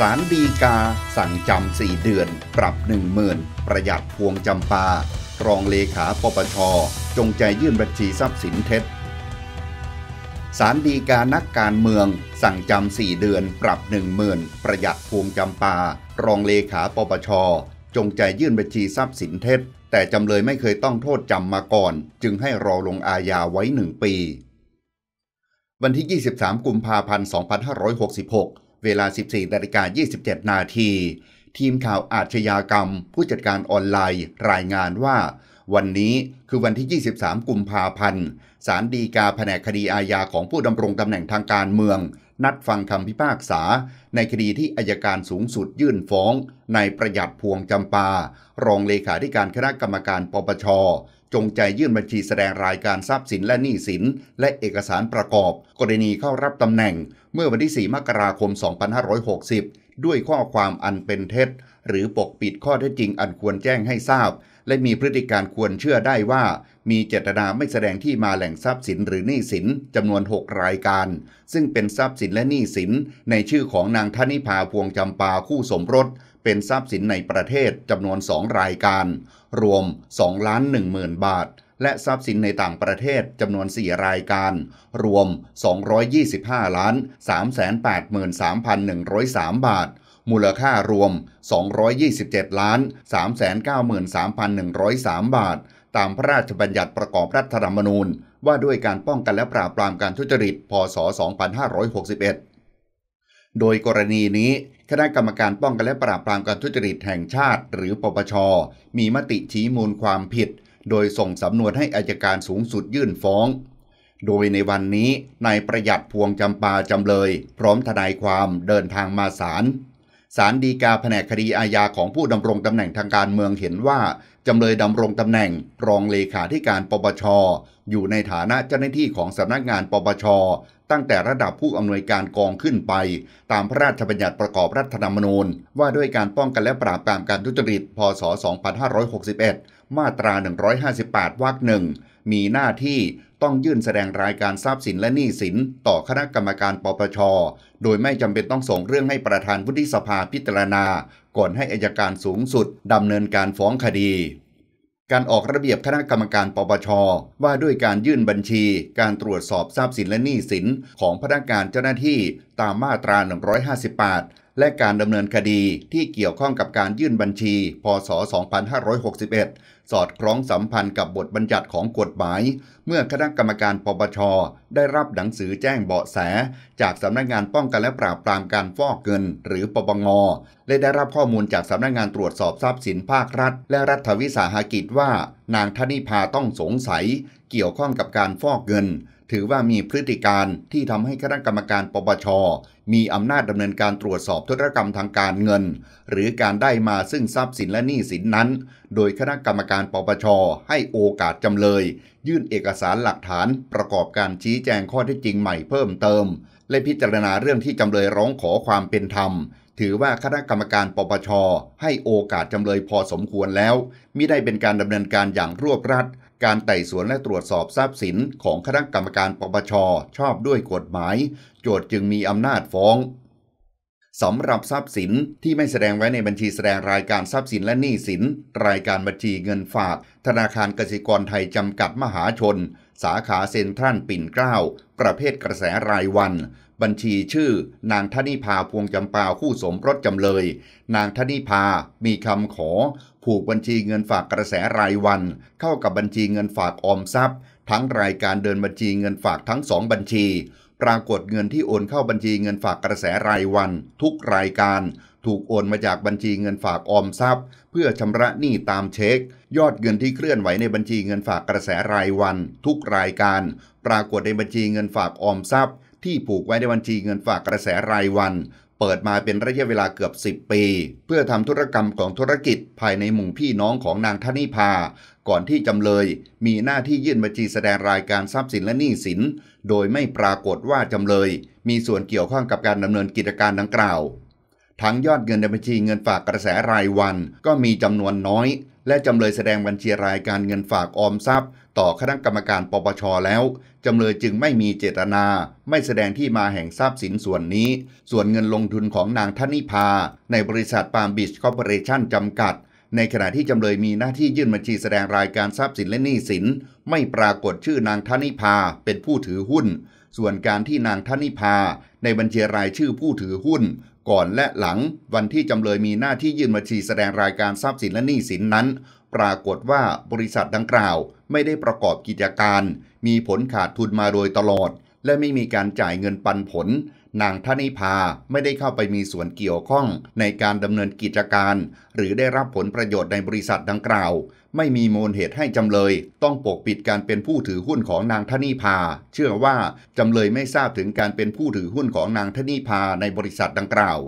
สารดีกา สั่งจำสี่เดือน ปรับหนึ่งหมื่นประหยัดพวงจำปา รองเลขาปปช จงใจยื่นบัญชีทรัพย์สินเท็จสารดีกานักการเมือง สั่งจำสี่เดือน ปรับหนึ่งหมื่นประหยัดพวงจำปา รองเลขาปปชจงใจยื่นบัญชีทรัพย์สินเท็จแต่จำเลยไม่เคยต้องโทษจำมาก่อน จึงให้รอลงอาญาไว้หนึ่งปี วันที่ 23 กุมภาพันธ์2566เวลา 14 นาฬิกา27 นาที ทีมข่าวอาชญากรรม ผู้จัดการออนไลน์ รายงานว่า วันนี้คือวันที่ 23 กุมภาพันธ์ศาลดีกาแผนกคดีอาญาของผู้ดำรงตำแหน่งทางการเมือง นัดฟังคำพิพากษา ในคดีที่อายการสูงสุดยื่นฟ้อง ในประหยัดพวงจำปา รองเลขาธิการคณะกรรมการปปชจงใจยื่นบัญชีแสดงรายการทรัพย์สินและหนี้สินและเอกสารประกอบ กรณีเข้ารับตำแหน่ง เมื่อวันที่ 4 มกราคม 2560 ด้วยข้อความอันเป็นเท็จหรือปกปิดข้อเท็จจริงอันควรแจ้งให้ทราบ และมีพฤติการควรเชื่อได้ว่า มีเจตนาไม่แสดงที่มาแหล่งทรัพย์สินหรือหนี้สินจำนวน 6 รายการ ซึ่งเป็นทรัพย์สินและหนี้สินในชื่อของนางธนิภาพวงจำปาคู่สมรสเป็นทรัพย์สินในประเทศจำนวน 2 รายการ รวม2ล้าน1 0,000 บาท และทรัพย์สินในต่างประเทศจำนวน 4 รายการ รวม 225ล้าน383,103 บาท มูลค่ารวม 227ล้าน393,103 บาท ตามพระราชบัญญัติประกอบรัฐธรรมนูญ ว่าด้วยการป้องกันและปราบปรามการทุจริต พศ2561โดยกรณีนี้คณะกรรมการป้องกันและปราบปรามการทุจริตแห่งชาติ หรือปปช มีมติชี้มูลความผิด โดยส่งสำนวนให้อายการสูงสุดยื่นฟ้อง โดยในวันนี้นายประหยัดพวงจำปาจำเลย พร้อมทนายความเดินทางมาศาลศาลดีกาแผนกคดีอาญาของผู้ดำรงตำแหน่งทางการเมืองเห็นว่าจำเลยดำรงตำแหน่ง รองเลขาธิการปปชอยู่ในฐานะเจ้าหน้าที่ของสำนักงานปปชตั้งแต่ระดับผู้อำนวยการกองขึ้นไป ตามพระราชบัญญัติประกอบรัฐธรรมนูญ ว่าด้วยการป้องกันและปราบปรามการทุจริตพศ2561 มาตรา 158วรรคหนึ่ง มีหน้าที่ต้องยื่นแสดงรายการทรัพย์สินและหนี้สินต่อคณะกรรมการปปชโดยไม่จำเป็นต้องส่งเรื่องให้ประธานวุฒิสภาพิจารณาก่อนให้อายการสูงสุดดำเนินการฟ้องคดี การออกระเบียบคณะกรรมการปปช ว่าด้วยการยื่นบัญชี การตรวจสอบทรัพย์สินและหนี้สินของพนักงานเจ้าหน้าที่ตามมาตรา 158 และการดำเนินคดีที่เกี่ยวข้องกับการยื่นบัญชี พศ2561สอดคล้องสัมพันธ์กับบทบัญญัติของกฎหมาย เมื่อคณะกรรมการปปช ได้รับหนังสือแจ้งเบาะแส จากสำนักงานป้องกันและปราบปรามการฟอกเงิน หรือปปงและได้รับข้อมูลจากสำนักงานตรวจสอบทรัพย์สินภาครัฐ และรัฐวิสาหกิจว่า นางธนิพาต้องสงสัย เกี่ยวข้องกับการฟอกเงินถือว่ามีพฤติการที่ทำให้คณะกรรมการปปช มีอำนาจดำเนินการตรวจสอบธุรกรรมทางการเงิน หรือการได้มาซึ่งทรัพย์สินและหนี้สินนั้น โดยคณะกรรมการปปช ให้โอกาสจำเลยยื่นเอกสารหลักฐานประกอบการชี้แจงข้อเท็จจริงใหม่เพิ่มเติมและพิจารณาเรื่องที่จำเลยร้องขอความเป็นธรรมถือว่าคณะกรรมการปปช ให้โอกาสจำเลยพอสมควรแล้วมิได้เป็นการดำเนินการอย่างรวบรัดการไต่สวนและตรวจสอบทรัพย์สินของคณะกรรมการปปชชอบด้วยกฎหมาย โจทย์จึงมีอำนาจฟ้อง สำหรับทรัพย์สินที่ไม่แสดงไว้ในบัญชีแสดงรายการทรัพย์สินและหนี้สิน รายการบัญชีเงินฝาก ธนาคารกสิกรไทยจำกัดมหาชน สาขาเซ็นทรัลปิ่นเกล้าประเภทกระแสรายวันบัญชีชื่อ นางธนิพาพวงจำปาคู่สมรสจำเลย นางธนิพามีคำขอ ผูกบัญชีเงินฝากกระแสรายวัน เข้ากับบัญชีเงินฝากออมทรัพย์ ทั้งรายการเดินบัญชีเงินฝากทั้งสองบัญชี ปรากฏเงินที่โอนเข้าบัญชีเงินฝากกระแสรายวัน ทุกรายการ ถูกโอนมาจากบัญชีเงินฝากออมทรัพย์ เพื่อชำระหนี้ตามเช็ค ยอดเงินที่เคลื่อนไหวในบัญชีเงินฝากกระแสรายวัน ทุกรายการ ปรากฏในบัญชีเงินฝากออมทรัพย์ที่ผูกไว้ในบัญชีเงินฝากกระแสรายวัน เปิดมาเป็นระยะเวลาเกือบ 10 ปี เพื่อทำธุรกรรมของธุรกิจภายในหมู่พี่น้องของนางธนิพา ก่อนที่จำเลยมีหน้าที่ยื่นบัญชีแสดงรายการทรัพย์สินและหนี้สิน โดยไม่ปรากฏว่าจำเลย มีส่วนเกี่ยวข้องกับการดำเนินกิจการดังกล่าว ทั้งยอดเงินในบัญชีเงินฝากกระแสรายวัน ก็มีจำนวนน้อย และจำเลยแสดงบัญชีรายการเงินฝากออมทรัพย์ต่อคณะกรรมการปปชแล้ว จำเลยจึงไม่มีเจตนา ไม่แสดงที่มาแห่งทรัพย์สินส่วนนี้ ส่วนเงินลงทุนของนางธนิพาในบริษัทปาล์มบิชคอร์ปอเรชั่นจำกัด ในขณะที่จำเลยมีหน้าที่ยื่นบัญชีแสดงรายการทรัพย์สินและหนี้สิน ไม่ปรากฏชื่อนางธนิพาเป็นผู้ถือหุ้น ส่วนการที่นางธนิพา ในบัญชีรายชื่อผู้ถือหุ้น ก่อนและหลัง วันที่จำเลยมีหน้าที่ยื่นบัญชีแสดงรายการทรัพย์สินและหนี้สินนั้น ปรากฏว่าบริษัทดังกล่าวไม่ได้ประกอบกิจการ มีผลขาดทุนมาโดยตลอด และไม่มีการจ่ายเงินปันผล นางท่านิพาไม่ได้เข้าไปมีส่วนเกี่ยวข้องในการดำเนินกิจการ หรือได้รับผลประโยชน์ในบริษัทดังกล่าว ไม่มีมูลเหตุให้จำเลยต้องปกปิดการเป็นผู้ถือหุ้นของนางท่านิพาเชื่อว่าจำเลยไม่ทราบถึงการเป็นผู้ถือหุ้นของนางท่านิพาในบริษัทดังกล่าว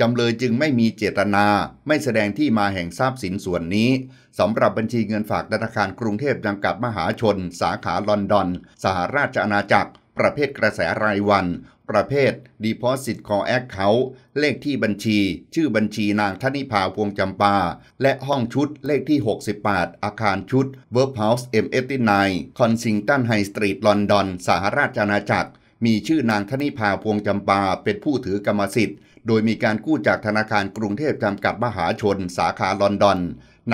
จำเลยจึงไม่มีเจตนา ไม่แสดงที่มาแห่งทรัพย์สินส่วนนี้ สำหรับบัญชีเงินฝากธนาคารกรุงเทพจำกัดมหาชน สาขาลอนดอน สหราชอาณาจักร ประเภทกระแสรายวัน ประเภท Deposit Call Account เลขที่บัญชี ชื่อบัญชีนางธนิภาพวงจำปา และห้องชุดเลขที่ 68 อาคารชุด Workhouse M89 Kensington High Street ลอนดอนสหราชอาณาจักร มีชื่อนางธนิภาพวงจำปา เป็นผู้ถือกรรมสิทธิ์โดยมีการกู้จากธนาคารกรุงเทพจำกัดมหาชนสาขาลอนดอน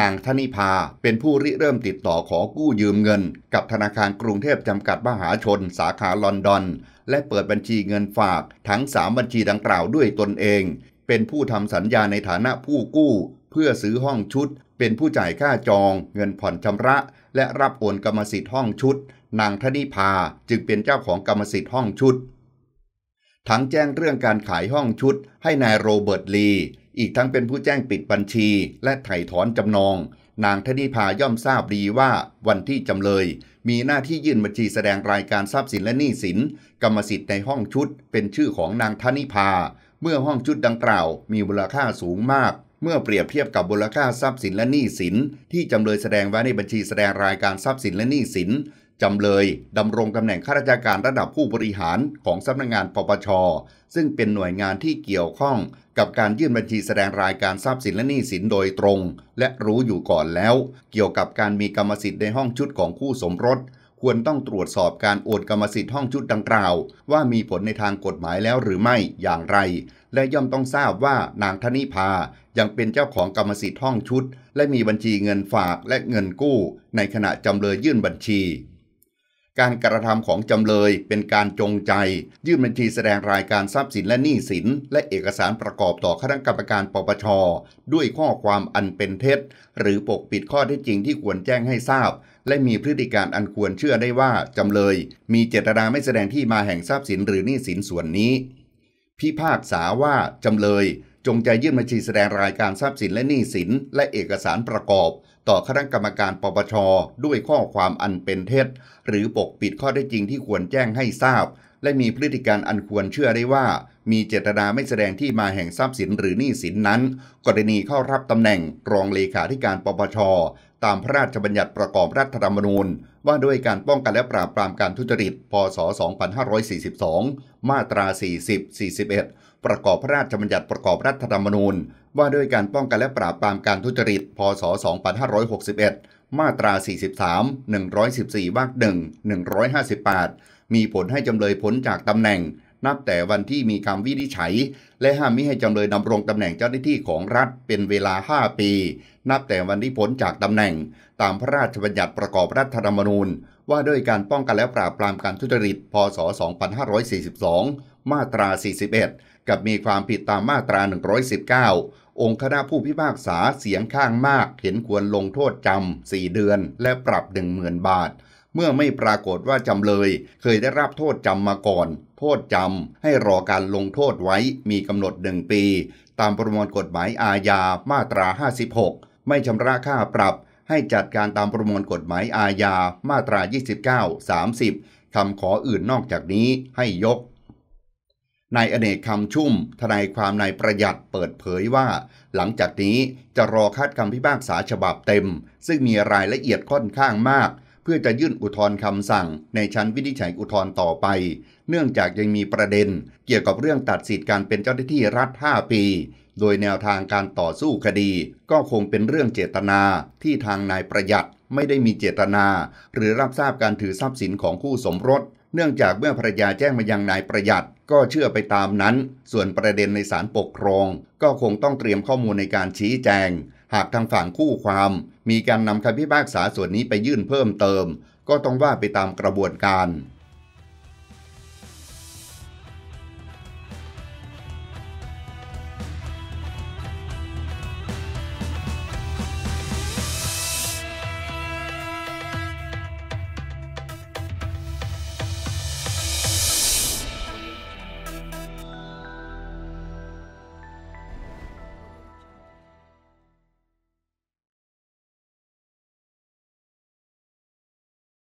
นางธนิพาเป็นผู้ริเริ่มติดต่อขอกู้ยืมเงิน กับธนาคารกรุงเทพจำกัดมหาชนสาขาลอนดอน และเปิดบัญชีเงินฝากทั้ง3บัญชีดังกล่าวด้วยตนเอง เป็นผู้ทำสัญญาในฐานะผู้กู้เพื่อซื้อห้องชุด เป็นผู้จ่ายค่าจอง เงินผ่อนชำระ และรับโอนกรรมสิทธิ์ห้องชุด นางธนิพาจึงเป็นเจ้าของกรรมสิทธิ์ห้องชุดทั้งแจ้งเรื่องการขายห้องชุดให้นายโรเบิร์ตลี อีกทั้งเป็นผู้แจ้งปิดบัญชี และไถ่ถอนจำนอง นางธนิพาย่อมทราบดีว่า วันที่จำเลย มีหน้าที่ยื่นบัญชีแสดงรายการทรัพย์สินและหนี้สินกรรมสิทธิ์ในห้องชุด เป็นชื่อของนางธนิพาเมื่อห้องชุดดังกล่าวมีมูลค่าสูงมาก เมื่อเปรียบเทียบกับมูลค่าทรัพย์สินและหนี้สินที่จำเลยแสดงไว้ในบัญชีแสดงรายการทรัพย์สินและหนี้สินจำเลยดำรงตำแหน่งข้าราชการระดับผู้บริหารของสำนักงงานปปช ซึ่งเป็นหน่วยงานที่เกี่ยวข้องกับการยื่นบัญชีแสดงรายการทรัพย์สินและหนี้สินโดยตรง และรู้อยู่ก่อนแล้ว เกี่ยวกับการมีกรรมสิทธิ์ในห้องชุดของคู่สมรสควรต้องตรวจสอบการโอนกรรมสิทธิ์ห้องชุดดังกล่าว ว่ามีผลในทางกฎหมายแล้วหรือไม่อย่างไร และย่อมต้องทราบว่านางธนิพายังเป็นเจ้าของกรรมสิทธิ์ห้องชุด และมีบัญชีเงินฝากและเงินกู้ ในขณะจำเลยยื่นบัญชีการกระทำของจำเลยเป็นการจงใจยื่นบัญชีแสดงรายการทรัพย์สินและหนี้สินและเอกสารประกอบต่อคณะกรรมการปปชด้วยข้อความอันเป็นเท็จหรือปกปิดข้อเท็จจริงที่ควรแจ้งให้ทราบ และมีพฤติการอันควรเชื่อได้ว่าจำเลยมีเจตนาไม่แสดงที่มาแห่งทรัพย์สินหรือหนี้สินส่วนนี้ พิพากษาว่าจำเลยจงใจยื่นบัญชีแสดงรายการทรัพย์สินและหนี้สินและเอกสารประกอบต่อคณะกรรมการปปชด้วยข้อความอันเป็นเท็จหรือปกปิดข้อเท็จจริงที่ควรแจ้งให้ทราบ และมีพฤติการอันควรเชื่อได้ว่า มีเจตนาไม่แสดงที่มาแห่งทรัพย์สินหรือหนี้สินนั้น กรณีเข้ารับตำแหน่ง รองเลขาธิการปปชตามพระราชบัญญัติประกอบรัฐธรรมนูญ ว่าด้วยการป้องกันและปราบปรามการทุจริตพศ 2542 มาตรา40 41ประกอบพระราชบัญญัติประกอบรัฐธรรมนูญ ว่าด้วยการป้องกันและปราบปรามการทุจริตพศ2561มาตรา43 114วรรค1 158 มีผลให้จำเลยพ้นจากตำแหน่ง นับแต่วันที่มีคำวินิจฉัย และห้ามมิให้จำเลยดำรงตำแหน่งเจ้าหน้าที่ของรัฐเป็นเวลา 5 ปี นับแต่วันที่พ้นจากตำแหน่ง ตามพระราชบัญญัติประกอบรัฐธรรมนูญว่าด้วยการป้องกันและปราบปรามการทุจริต พศ 2542 มาตรา 41 กับมีความผิดตามมาตรา 119 องค์คณะผู้พิพากษาเสียงข้างมากเห็นควรลงโทษจำ 4 เดือน และปรับ 10,000 บาท เมื่อไม่ปรากฏว่าจำเลย เคยได้รับโทษจำมาก่อน โทษจำ ให้รอการลงโทษไว้มีกำหนด 1 ปี ตามประมวลกฎหมายอาญา มาตรา 56 ไม่ชำระค่าปรับให้จัดการตามประมวลกฎหมายอาญา มาตรา 29 30 คำขออื่นนอกจากนี้ให้ยก นายอเนกคำชุ่ม ทนายความนายประหยัดเปิดเผยว่า หลังจากนี้จะรอคัดคำพิพากษาฉบับเต็ม ซึ่งมีรายละเอียดค่อนข้างมาก เพื่อจะยื่นอุทธรณ์คำสั่งในชั้นวินิจฉัยอุทธรณ์ต่อไป เนื่องจากยังมีประเด็นเกี่ยวกับเรื่องตัดสิทธิการเป็นเจ้าหน้าที่รัฐ 5 ปีโดยแนวทางการต่อสู้คดีก็คงเป็นเรื่องเจตนาที่ทางนายประหยัดไม่ได้มีเจตนา หรือรับทราบการถือทรัพย์สินของคู่สมรส เนื่องจากเมื่อภรรยาแจ้งมายังนายประหยัด ก็เชื่อไปตามนั้น ส่วนประเด็นในศาลปกครองก็คงต้องเตรียมข้อมูลในการชี้แจง หากทางฝั่งคู่ความมีการนำคำพิพากษาส่วนนี้ไปยื่นเพิ่มเติม ก็ต้องว่าไปตามกระบวนการ